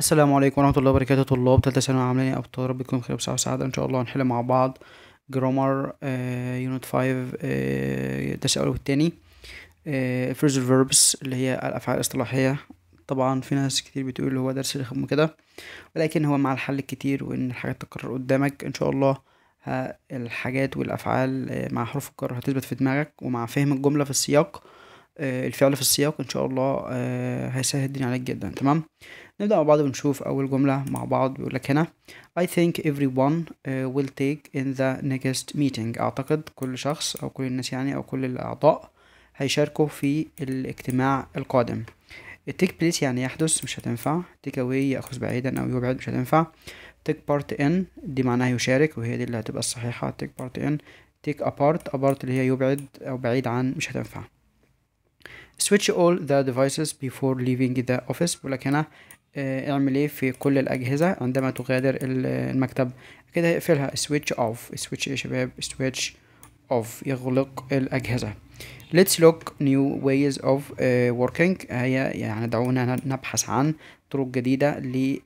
السلام عليكم ورحمة الله وبركاته طلاب تالتة ثانوي عاملين أبطال رب تكونوا بخير وبصحة وسعادة إن شاء الله هنحل مع بعض جرامر يونت فايف الدرس الأول والتاني فريز آه، فيربس اللي هي الأفعال الاصطلاحية طبعا في ناس كتير بتقول هو درس رخم وكده ولكن هو مع الحل الكتير وإن الحاجات تتكرر قدامك إن شاء الله الحاجات والأفعال آه، مع حروف الجر هتثبت في دماغك ومع فهم الجملة في السياق آه، الفعل في السياق ان شاء الله آه، هيسهل الدنيا عليك جدا تمام نبدا مع بعض ونشوف اول جمله مع بعض بيقول لك هنا I think everyone آه، will take in the next meeting اعتقد كل شخص او كل الناس يعني او كل الاعضاء هيشاركوا في الاجتماع القادم take place يعني يحدث مش هتنفع take away يأخذ بعيدا أو يبعد مش هتنفع take part in دي معناها يشارك وهي دي اللي هتبقى الصحيحة take part in take apart apart اللي هي يبعد أو بعيد عن مش هتنفع switch all the devices before leaving the office بيقولك هنا آه، اعمل ايه في كل الاجهزه عندما تغادر المكتب كده هيقفلها switch off switch إيه يا شباب switch off يغلق الاجهزه let's look new ways of uh, working هي يعني دعونا نبحث عن طرق جديدة لل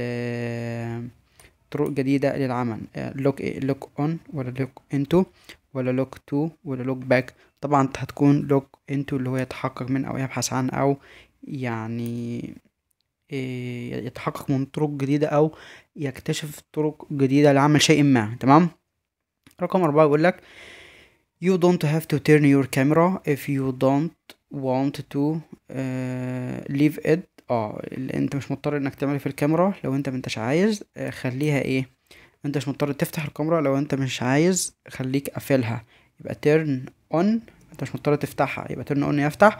آه، طرق جديدة للعمل look إيه؟ look on ولا look into ولا لوك تو ولا لوك باك طبعا انت هتكون لوك انتو اللي هو يتحقق من او يبحث عن او يعني إيه، يتحقق من طرق جديدة أو يكتشف طرق جديدة لعمل شيء ما تمام رقم أربعة يقول لك you don't have to turn your camera if you don't want to uh, leave it اه انت مش مضطر انك تعمل في الكاميرا لو انت منتش عايز آه، خليها ايه انت مش مضطر تفتح الكاميرا لو انت مش عايز خليك قافلها يبقى تيرن اون انت مش مضطر تفتحها يبقى تيرن اون يفتح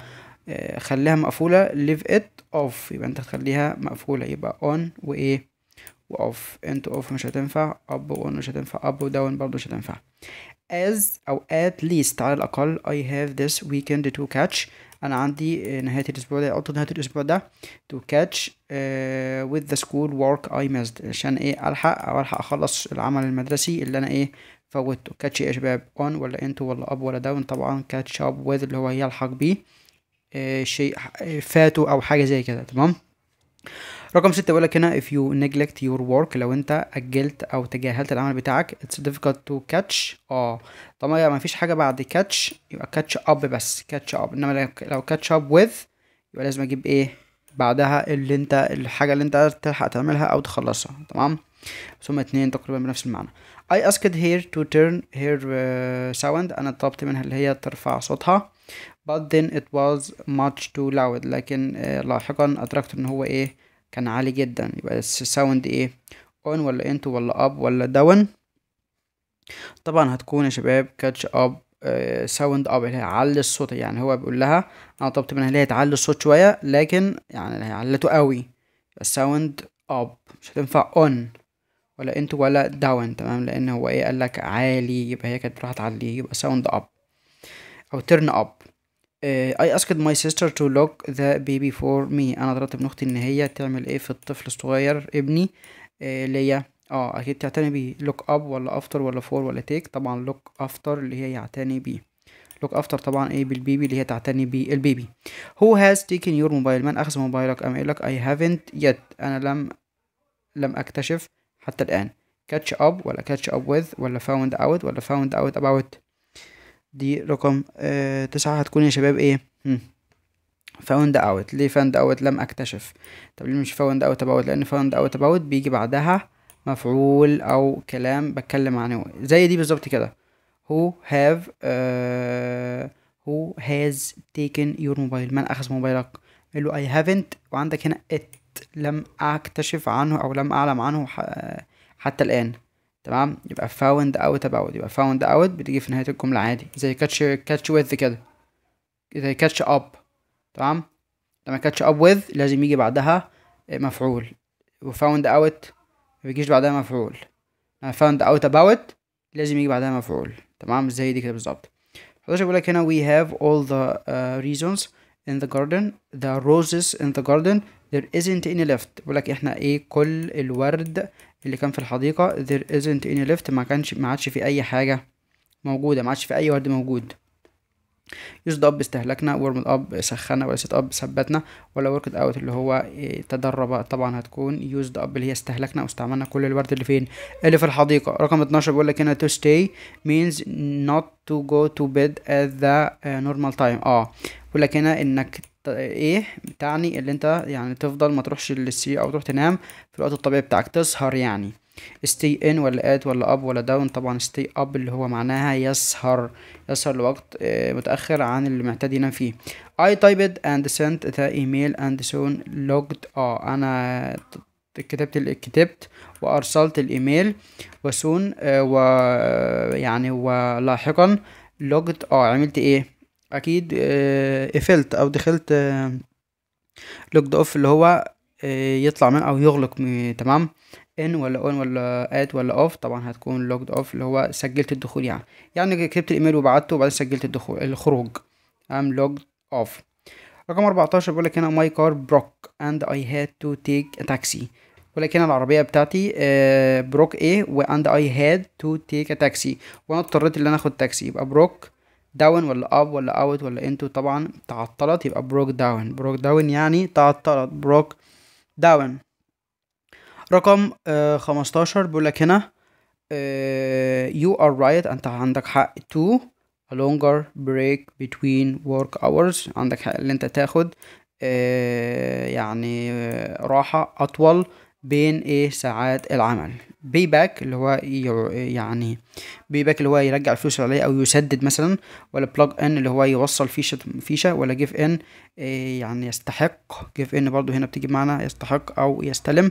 آه، خليها مقفوله ليف ات اوف يبقى انت تخليها مقفوله يبقى اون وايه واوف انت اوف مش هتنفع اب وان مش هتنفع اب وداون برضه مش هتنفع as او at least على الاقل I have this weekend to catch انا عندي آه، نهايه الاسبوع ده قلت نهايه الاسبوع ده تو كاتش آه، with the school work I missed عشان ايه الحق او الحق اخلص العمل المدرسي اللي انا ايه فوتته كاتش ايه يا شباب اون ولا انتو ولا اب ولا داون طبعا كاتش اب with اللي هو يلحق بيه آه، شيء فاته او حاجه زي كده تمام رقم ستة بيقول لك هنا if you neglect your work لو انت اجلت او تجاهلت العمل بتاعك it's difficult to catch اه طبعا ما فيش حاجه بعد catch يبقى catch up بس catch up انما لو catch up with يبقى لازم اجيب ايه بعدها اللي انت الحاجه اللي انت تلحق تعملها او تخلصها تمام بس هما اتنين تقريبا بنفس المعنى I asked her to turn her uh, sound أنا طلبت منها اللي هي ترفع صوتها but then it was much too loud لكن uh, لاحقا أدركت إن هو إيه كان عالي جدا يبقى الساوند ايه اون ولا انتو ولا اب ولا داون طبعا هتكون يا شباب كاتش اب ساوند اب اللي هي علي الصوت يعني هو بيقول لها انا طلبت منها اللي هي تعلي الصوت شويه لكن يعني اللي هي علته قوي الساوند اب مش هتنفع اون ولا انتو ولا داون تمام لان هو ايه قال لك عالي يبقى هي كانت بتروح تعليه يبقى ساوند اب او ترن اب آه، I asked my sister to lock the baby for me انا ضربت ابن اختي ان هي تعمل ايه في الطفل الصغير ابني آه، ليا اه اكيد تعتني بيه لوك اب ولا افتر ولا فور ولا تيك طبعا لوك افتر اللي هي يعتني بيه لوك افتر طبعا ايه بالبيبي اللي هي تعتني بيه البيبي هو هاز taken يور موبايل من اخذ موبايلك ام قال لك اي هافنت yet انا لم لم اكتشف حتى الان كاتش اب ولا كاتش اب with ولا فاوند اوت ولا فاوند اوت اباوت دي رقم آه تسعة هتكون يا شباب ايه فاوند اوت ليه فاوند اوت لم اكتشف طب ليه مش فاوند اوت اباوت لان فاوند اوت اباوت بيجي بعدها مفعول او كلام بتكلم عنه زي دي بالظبط كده هو هاف هو هاز تيكن يور موبايل من اخذ موبايلك قال له اي هافنت وعندك هنا ات لم اكتشف عنه او لم اعلم عنه آه، حتى الان تمام يبقى found out about يبقى found out بتيجي في نهاية الجملة عادي زي catch catch with كده زي catch up تمام لما catch up with لازم يجي بعدها مفعول وفاوند out ما بيجيش بعدها مفعول لما found out about لازم يجي بعدها مفعول تمام زي دي كده بالظبط حضرتك بيقول لك هنا we have all the uh, reasons in the garden the roses in the garden there isn't any left بيقول لك احنا ايه كل الورد اللي كان في الحديقة there isn't any left ما كانش ما عادش في أي حاجة موجودة ما عادش في أي ورد موجود used up استهلكنا warmed up سخنا ولا set up ثبتنا ولا worked out اللي هو آه، تدرب طبعا هتكون used up اللي هي استهلكنا واستعملنا كل الورد اللي فين اللي في الحديقة رقم 12 بيقول لك هنا to stay means not to go to bed at the آه، normal time اه بيقول لك هنا انك ايه تعني اللي انت يعني تفضل ما تروحش للسي او تروح تنام في الوقت الطبيعي بتاعك تسهر يعني stay in ولا at ولا up ولا down طبعا stay up اللي هو معناها يسهر يسهر لوقت آه، متأخر عن اللي معتاد ينام فيه I typed and sent the email and soon logged اه انا كتبت كتبت وارسلت الايميل وسون آه ويعني ولاحقا logged اه عملت ايه اكيد آه، قفلت او دخلت لوجد آه، اوف اللي هو آه، يطلع من او يغلق تمام ان ولا اون ولا ات ولا اوف طبعا هتكون لوجد اوف اللي هو سجلت الدخول يعني يعني كتبت الايميل وبعته وبعدين سجلت الدخول الخروج ام لوجد اوف رقم 14 بيقول لك هنا ماي كار بروك اند اي هاد تو تيك ا تاكسي بيقول لك هنا العربيه بتاعتي بروك ايه واند اي هاد تو تيك ا تاكسي وانا اضطريت ان انا اخد تاكسي يبقى بروك داون ولا اب ولا اوت ولا انتو طبعا تعطلت يبقى بروك داون بروك داون يعني تعطلت بروك داون رقم آه خمستاشر بيقولك هنا آه you are right انت عندك حق to a longer break between work hours عندك حق اللي انت تاخد آه يعني آه، راحة اطول بين ايه ساعات العمل بيباك اللي هو يعني بيباك اللي هو يرجع الفلوس اللي عليه او يسدد مثلا ولا بلج ان اللي هو يوصل فيشه فيشه ولا جيف ان إيه يعني يستحق جيف ان برضو هنا بتيجي معنا يستحق او يستلم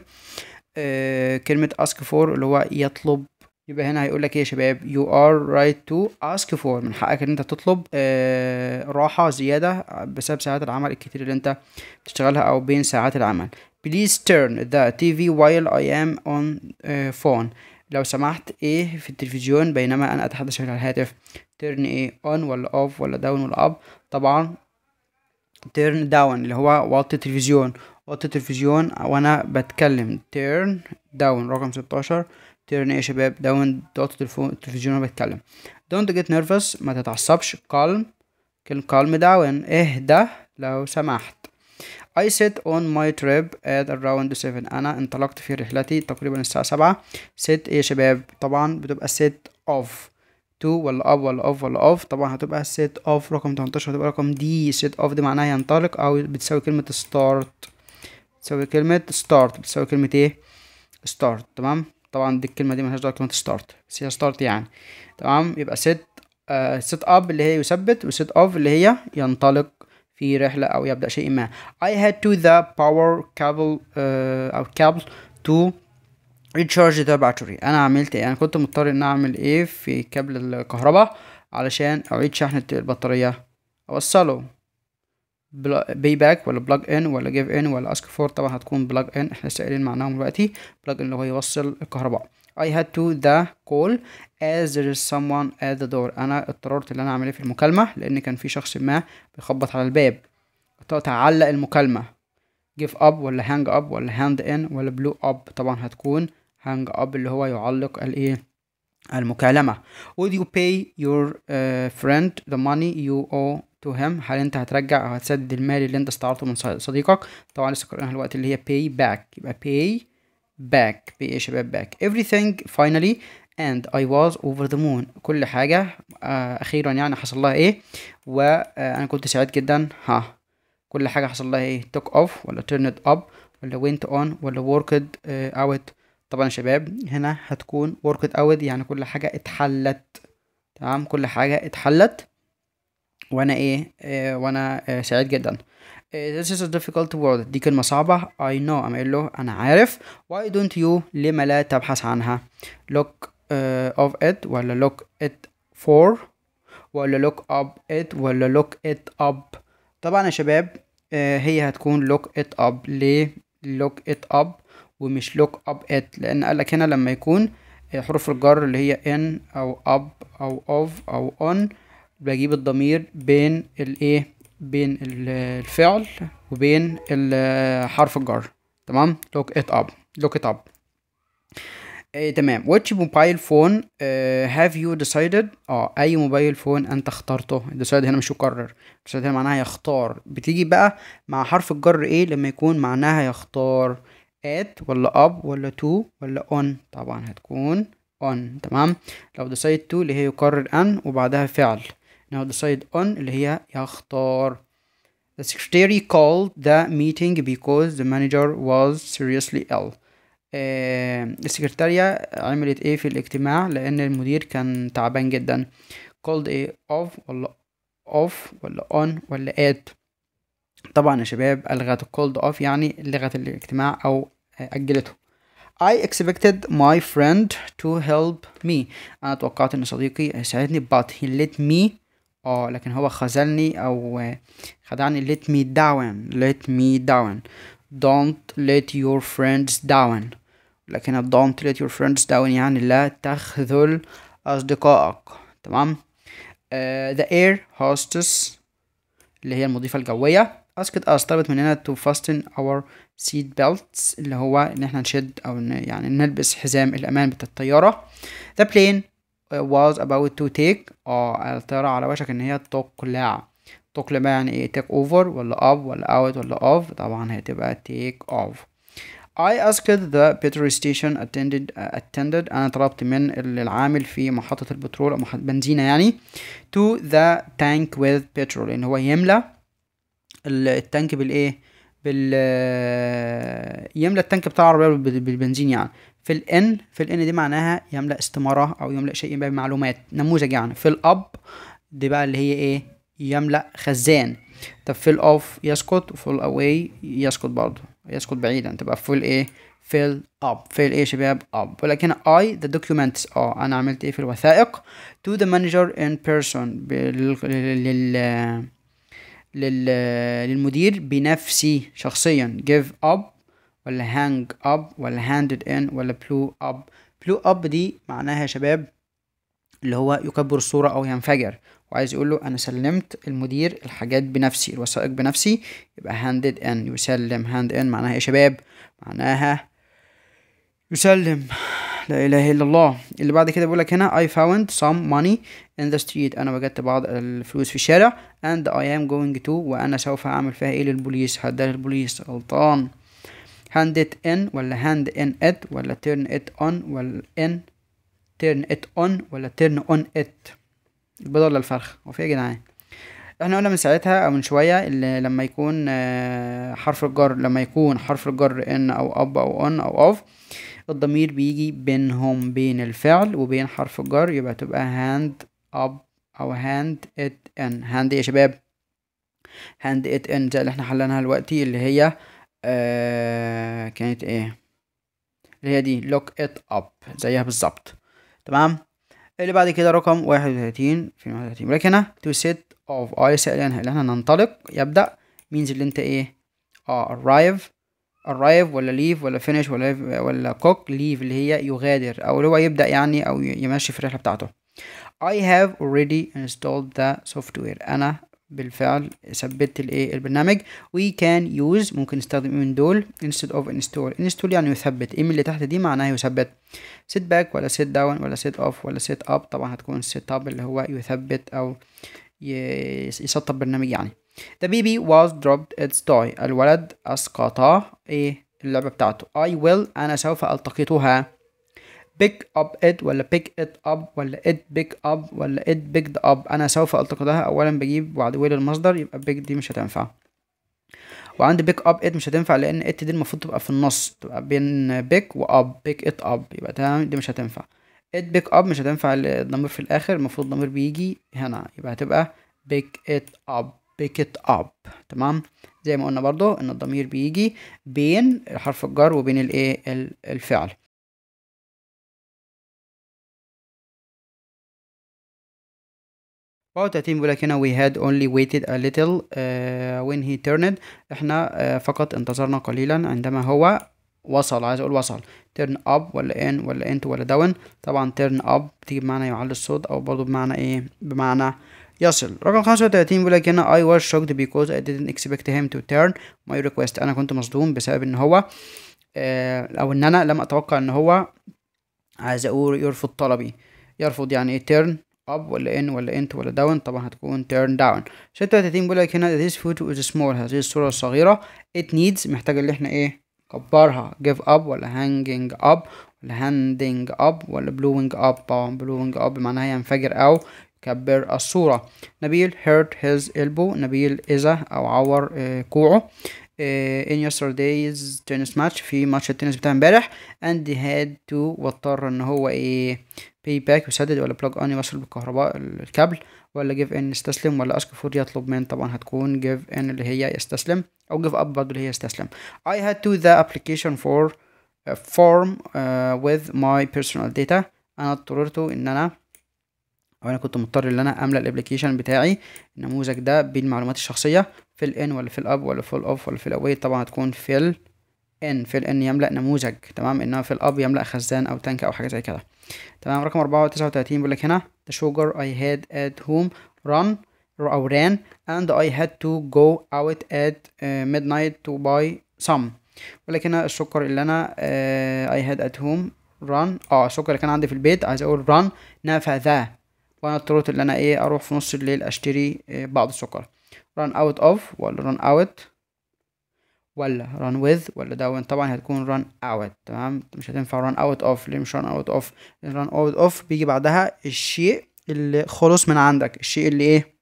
إيه كلمه اسك فور اللي هو يطلب يبقى هنا هيقول لك ايه يا شباب you are right to ask for من حقك ان انت تطلب آه راحة زيادة بسبب ساعات العمل الكتير اللي انت بتشتغلها او بين ساعات العمل please turn the TV while I am on اون آه، phone لو سمحت ايه في التلفزيون بينما انا اتحدث على الهاتف turn ايه on ولا off ولا down ولا up طبعا turn down اللي هو وطي التلفزيون وطي التلفزيون وانا بتكلم turn down رقم 16 ايه يا شباب داون تقعد التلفزيون وانا بتكلم دونت جيت نيرفس ما تتعصبش كالم كان كالم داون اهدى لو سمحت I sit on my trip at around 7 أنا انطلقت في رحلتي تقريبا الساعة سبعة set إيه يا شباب طبعا بتبقى set of to ولا of ولا of ولا of طبعا هتبقى set of رقم 18 هتبقى رقم دي set of دي معناها ينطلق أو بتساوي كلمة start بتساوي كلمة start بتساوي كلمة إيه start تمام طبعا دي الكلمه دي ملهاش دعوه كلمه ستارت بس هي ستارت يعني تمام يبقى سيت سيت اب اللي هي يثبت وسيت اوف اللي هي ينطلق في رحله او يبدا شيء ما I had to the power cable uh, او cable to recharge the battery انا عملت ايه انا كنت مضطر ان اعمل ايه في كابل الكهرباء علشان اعيد شحن البطاريه اوصله باي باك ولا بلاج ان ولا جيف ان ولا اسك فور طبعا هتكون بلاج ان احنا سائلين معناهم دلوقتي بلاج ان اللي هو يوصل الكهرباء I had to the call as there is someone at the door انا اضطررت ان انا اعمل ايه في المكالمه لان كان في شخص ما بيخبط على الباب تعلق المكالمه give up ولا hang up ولا hand in ولا blow up طبعا هتكون hang up اللي هو يعلق الايه المكالمة would you pay your uh, friend the money you owe تو هيم هل انت هترجع او هتسدد المال اللي انت استعرته من صديقك طبعا لسه قارئينها الوقت اللي هي pay back يبقى pay back pay إيه يا شباب back everything finally and I was over the moon كل حاجة آه أخيرا يعني حصل لها إيه وأنا آه، كنت سعيد جدا ها كل حاجة حصل لها إيه took off ولا turned up ولا went on ولا worked آه out طبعا يا شباب هنا هتكون worked out يعني كل حاجة اتحلت تمام كل حاجة اتحلت وانا ايه إيه وانا إيه سعيد جدا آه، This is a difficult word دي كلمة صعبة I know أما قايل له أنا عارف Why don't you لما لا تبحث عنها Look uh, of it ولا look it for ولا look up it ولا look it up طبعا يا شباب uh, هي هتكون look it up ليه look it up ومش look up it لأن قالك هنا لما يكون حروف الجر اللي هي in أو up أو of أو on بجيب الضمير بين الايه بين الفعل وبين حرف الجر تمام look it up look it up تمام which mobile phone uh, have you decided اه اي موبايل فون انت اخترته decide هنا مش يقرر decide هنا معناها يختار بتيجي بقى مع حرف الجر ايه لما يكون معناها يختار at ولا up ولا to ولا on طبعا هتكون on تمام لو decide to اللي هي يقرر ان وبعدها فعل now decide on اللي هي يختار The secretary called the meeting because the manager was seriously ill. السكرتارية عملت ايه في الاجتماع لان المدير كان تعبان جدا called ايه off ولا off ولا on ولا at طبعا يا شباب الغت called off يعني لغت الاجتماع او اجلته I expected my friend to help me انا توقعت ان صديقي هيساعدني but he let me اه لكن هو خذلني او خدعني let me down let me down don't let your friends down لكن don't let your friends down يعني لا تخذل أصدقائك تمام uh, the air hostess اللي هي المضيفة الجوية asked us طلبت مننا to fasten our seat belts اللي هو إن احنا نشد أو يعني نلبس حزام الأمان بتاع الطيارة the plane was about to take اه الطيارة على وشك ان هي تقلع تقلع بقى يعني ايه take over ولا of ولا out ولا of طبعا هتبقى take off I asked the petrol station attended uh, attended أنا طلبت من العامل في محطة البترول أو محطة بنزينة يعني to the tank with petrol إن هو يملى التانك بالإيه بال يملى التانك بتاع العربية بالبنزين يعني في الان في الان دي معناها يملا استماره او يملا شيء بمعلومات نموذج يعني في الاب دي بقى اللي هي ايه يملا خزان طب في الاوف يسقط وفي الاواي يسقط برضه يسقط بعيدا تبقى في الايه فيل اب فيل ايه شباب اب ولكن اي ذا دوكيومنتس اه انا عملت ايه في الوثائق تو ذا مانجر ان بيرسون لل لل للمدير بنفسي شخصيا give up ولا hang up ولا handed in ولا blew up blew up دي معناها يا شباب اللي هو يكبر الصورة أو ينفجر وعايز يقول له أنا سلمت المدير الحاجات بنفسي الوثائق بنفسي يبقى handed in يسلم hand in معناها يا شباب معناها يسلم لا إله إلا الله اللي بعد كده بيقول لك هنا I found some money in the street أنا وجدت بعض الفلوس في الشارع and I am going to وأنا سوف أعمل فيها إيه للبوليس هديها للبوليس غلطان هاند ات ان ولا هاند ان ات ولا تيرن ات اون ولا ان تيرن ات اون ولا تيرن اون ات البيضه ولا الفرخ هو في إيه يا جدعان احنا قلنا من ساعتها او من شويه اللي لما يكون آه، حرف الجر لما يكون حرف الجر ان او اب او اون او اوف الضمير بيجي بينهم بين الفعل وبين حرف الجر يبقى تبقى هاند اب او هاند ات ان هاند يا شباب hand ات ان زي اللي احنا حلناها دلوقتي اللي هي آه، كانت ايه اللي هي دي لوك ات اب زيها بالظبط تمام اللي بعد كده رقم 31 في 31 ولكن هنا تو سيت اوف اي سألنا اللي احنا ننطلق يبدأ مينز اللي انت ايه اه arrive arrive ولا leave ولا finish ولا ولا cook leave اللي هي يغادر او اللي هو يبدأ يعني او يمشي في الرحلة بتاعته I have already installed the software أنا بالفعل ثبت الايه البرنامج وي كان يوز ممكن نستخدم ايه من دول instead of install install يعني يثبت ايه من اللي تحت دي معناها يثبت set back ولا set down ولا set off ولا set up طبعا هتكون set up اللي هو يثبت او يسطب برنامج يعني the baby was dropped its toy الولد اسقط ايه اللعبه بتاعته I will انا سوف التقطها بيك اب ات ولا بيك ات اب ولا ات بيك اب ولا ات بيكد اب انا سوف التقطها اولا بجيب ويل المصدر يبقى بيك دي مش هتنفع وعندي بيك اب ات مش هتنفع لان ات دي المفروض تبقى في النص تبقى بين بيك واب بيك ات اب يبقى تمام دي مش هتنفع ات بيك اب مش هتنفع الضمير في الاخر المفروض الضمير بيجي هنا يبقى هتبقى بيك ات اب بيك ات اب تمام زي ما قلنا برضو ان الضمير بيجي بين حرف الجر وبين الايه الفعل 34 بيقول لك هنا we had only waited a little uh, when he turned احنا uh, فقط انتظرنا قليلا عندما هو وصل عايز اقول وصل turn up ولا in ولا into ولا down طبعا turn up بتيجي بمعنى يعلي الصوت او برضه بمعنى ايه بمعنى يصل رقم 35 بيقول لك هنا I was shocked because I didn't expect him to turn my request انا كنت مصدوم بسبب ان هو uh, او ان انا لم اتوقع ان هو عايز اقول يرفض طلبي يرفض يعني ايه turn up ولا in ولا انت ولا down طبعا هتكون turn down 36 بيقول لك هنا this photo is small هذه الصورة الصغيرة it needs محتاجة اللي احنا ايه نكبرها give up ولا hanging up ولا handing up ولا blowing up طبعا blowing up معناها ينفجر او يكبر الصورة نبيل hurt his elbow نبيل إذا أو عور آه، كوعه آه، in yesterday's tennis match في ماتش التنس بتاع امبارح and هاد had to واضطر ان هو ايه باي باك يسدد ولا بلوج اون يوصل بالكهرباء الكابل ولا جيف ان يستسلم ولا اسك فور يطلب من طبعا هتكون جيف ان اللي هي يستسلم او جيف اب برضه اللي هي يستسلم I had to the application for uh, form uh, with my personal data انا اضطررت ان انا او انا كنت مضطر ان انا املى الابلكيشن بتاعي النموذج ده بالمعلومات الشخصيه في الان ولا في الاب ولا في الاوف ولا في الاوي طبعا هتكون في الان ان في الان يملا نموذج تمام انما في الاب يملا خزان او تانك او حاجه زي كده تمام رقم 439 بيقول لك هنا the sugar I had at home run او ran and I had to go out at uh, midnight to buy some بيقول لك هنا السكر اللي انا uh, I had at home run اه السكر اللي كان عندي في البيت عايز اقول run نفذ وانا اضطريت ان انا ايه اروح في نص الليل اشتري آه، بعض السكر run out of ولا run out ولا run with ولا داون طبعا هتكون run out تمام مش هتنفع run out of ليه مش run out of run out of بيجي بعدها الشيء اللي خلص من عندك الشيء اللي ايه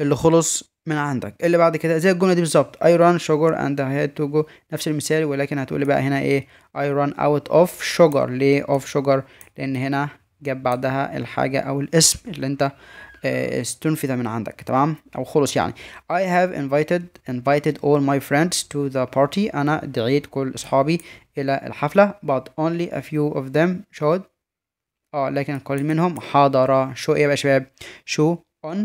اللي خلص من عندك اللي بعد كده زي الجمله دي بالظبط I run sugar and I had to go نفس المثال ولكن هتقولي بقى هنا ايه I run out of sugar ليه of sugar لان هنا جاب بعدها الحاجة أو الاسم اللي أنت آه، استنفذ من عندك تمام أو خلص يعني I have invited invited all my friends to the party أنا دعيت كل أصحابي إلى الحفلة but only a few of them showed اه لكن كل منهم حضر شو ايه بقى يا شباب شو on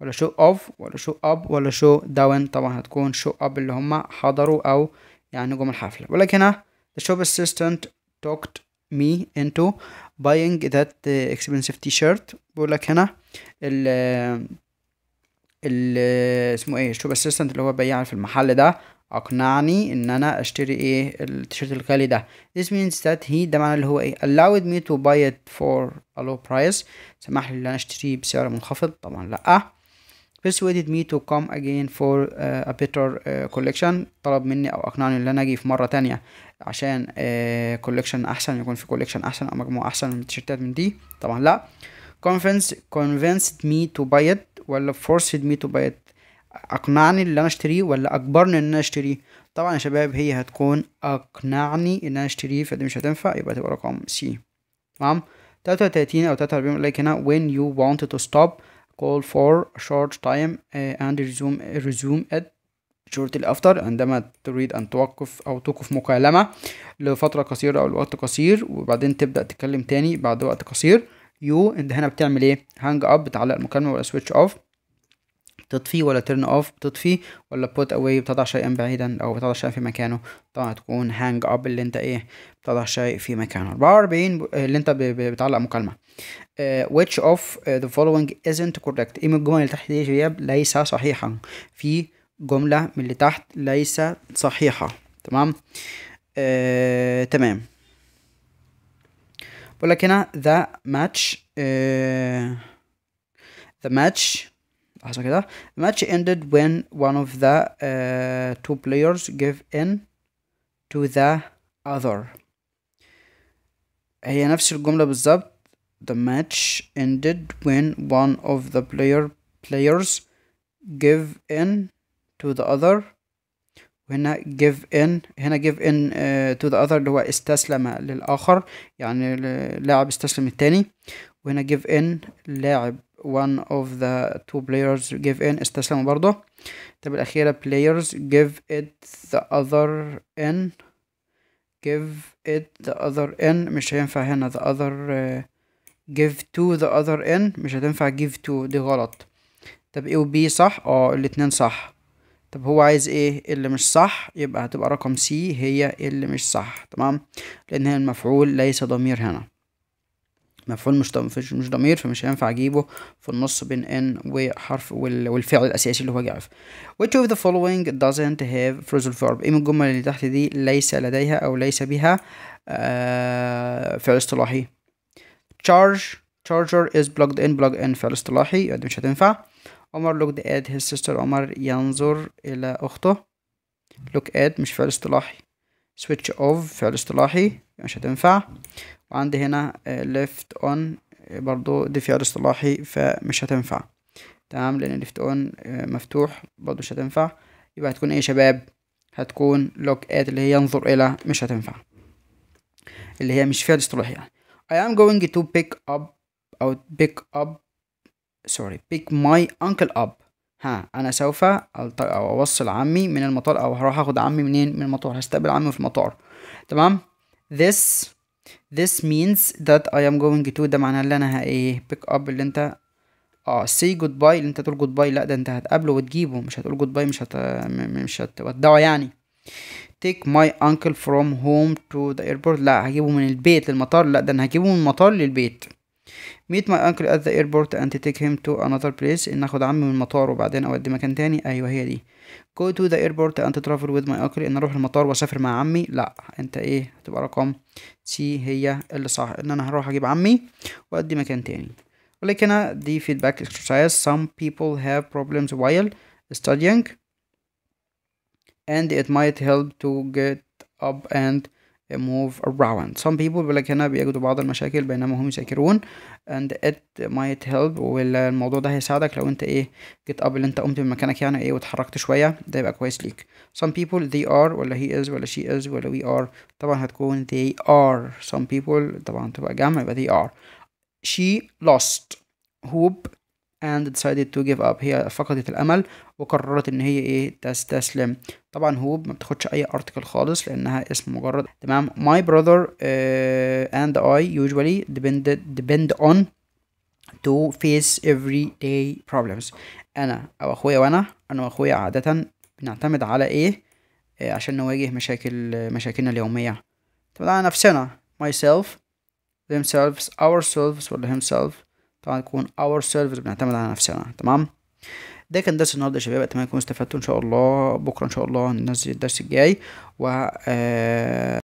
ولا شو اوف ولا شو اب ولا شو داون طبعا هتكون شو اب اللي هم حضروا او يعني جم الحفله ولكن هنا the shop assistant talked me into buying that uh, expensive t-shirt بيقول لك هنا ال ال اسمه ايه الشوب اسيستنت اللي هو بياع في المحل ده اقنعني ان انا اشتري ايه التيشيرت الغالي ده this means that he ده معنى اللي هو ايه allowed me to buy it for a low price سمح لي ان انا اشتريه بسعر منخفض طبعا لا persuaded me to come again for uh, a better uh, collection طلب مني او اقنعني ان انا اجي في مره تانية عشان كولكشن uh, احسن يكون في كولكشن احسن او مجموعه احسن من التيشيرتات من دي طبعا لا convinced convinced me to buy it ولا forced me to buy it اقنعني ان انا اشتريه ولا اجبرني ان انا اشتريه طبعا يا شباب هي هتكون اقنعني ان انا اشتريه فدي مش هتنفع يبقى تبقى رقم سي تمام 33 او 43 لايك هنا when you want to stop call for a short time eh, and resume resume it shortly after عندما تريد أن توقف أو توقف مكالمة لفترة قصيرة أو لوقت قصير وبعدين تبدأ تتكلم تاني بعد وقت قصير you أنت هنا بتعمل إيه؟ hang up بتعلق المكالمة ولا switch off تطفي ولا تيرن اوف بتطفي ولا بوت اواي بتضع شيئا بعيدا او بتضع شيئا في مكانه طبعا تكون هانج اب اللي انت ايه بتضع شيء في مكانه 44 اللي انت بتعلق مكالمه آه، which of آه، the following isn't correct ايه من الجمل اللي تحت دي ليس صحيحا في جمله من اللي تحت ليس صحيحه تمام آه، تمام بقول لك هنا the match آه، the match حصل ah, the match ended when one of the uh, two players gave in to the other هي نفس الجملة بالظبط the match ended when one of the player players gave in to the other وهنا give in هنا give in to the other اللي هو استسلم للآخر يعني لاعب استسلم للتاني وهنا give in لاعب one of the two players give in استسلموا برضه طب الأخيرة players give it the other in give it the other in مش هينفع هنا the other uh, give to the other in مش هتنفع give to دي غلط طب ايه وبي صح اه الاتنين صح طب هو عايز ايه اللي مش صح يبقى هتبقى رقم سي هي اللي مش صح تمام لان هي المفعول ليس ضمير هنا مفعول مش مش ضمير فمش هينفع اجيبه في النص بين ان وحرف والفعل الاساسي اللي هو جاف which of the following doesn't have phrasal verb ايه من الجمل اللي تحت دي ليس لديها او ليس بها آه، فعل اصطلاحي charge charger is plugged in plug in فعل اصطلاحي دي مش هتنفع عمر looked at his sister عمر ينظر إلى أخته look at مش فعل اصطلاحي switch off فعل اصطلاحي مش هتنفع وعندي هنا آه, left on آه, برضو دي فعل اصطلاحي فمش هتنفع تمام لأن left on آه, مفتوح برضو مش هتنفع يبقى هتكون ايه يا شباب هتكون look at اللي هي ينظر إلى مش هتنفع اللي هي مش فعل اصطلاحي يعني I am going to pick up أو pick up سوري بيك ماي انكل اب ها انا سوف أو اوصل عمي من المطار او هروح اخد عمي منين من المطار هستقبل عمي في المطار تمام this this means that I am going to ده معناه اللي انا ايه pick up اللي انت اه say goodbye اللي انت تقول goodbye لا ده انت هتقابله وتجيبه مش هتقول goodbye مش هت مش هتودعه يعني take my uncle from home to the airport لا هجيبه من البيت للمطار لا ده انا هجيبه من المطار للبيت meet my uncle at the airport and take him to another place ان اخد عمي من المطار وبعدين اودي مكان تاني ايوه هي دي go to the airport and travel with my uncle ان اروح المطار واسافر مع عمي لا انت ايه هتبقى رقم سي هي اللي صح ان انا هروح اجيب عمي وادي مكان تاني ولكن دي feedback exercise some people have problems while studying and it might help to get up and move around some people بيقول لك هنا بيجدوا بعض المشاكل بينما هم يذاكرون and it might help والموضوع ده هيساعدك لو انت ايه جيت اب اللي انت قمت من مكانك يعني ايه وتحركت شويه ده يبقى كويس ليك some people they are ولا he is ولا she is ولا we are طبعا هتكون they are some people طبعا تبقى جمع يبقى they are she lost hope and decided to give up هي فقدت الأمل وقررت إن هي إيه تستسلم طبعا هو ما بتاخدش أي أرتكل خالص لأنها اسم مجرد تمام my brother uh, and I usually depend depend on to face everyday problems أنا أو أخويا وأنا أنا وأخويا عادة بنعتمد على إيه آه، عشان نواجه مشاكل مشاكلنا اليومية طبعا على نفسنا myself themselves ourselves ولا himself طبعا يكون اور سيرفر بنعتمد على نفسنا تمام ده كان درس النهارده يا شباب اتمنى تكونوا استفدتوا ان شاء الله بكره ان شاء الله ننزل الدرس الجاي و آه،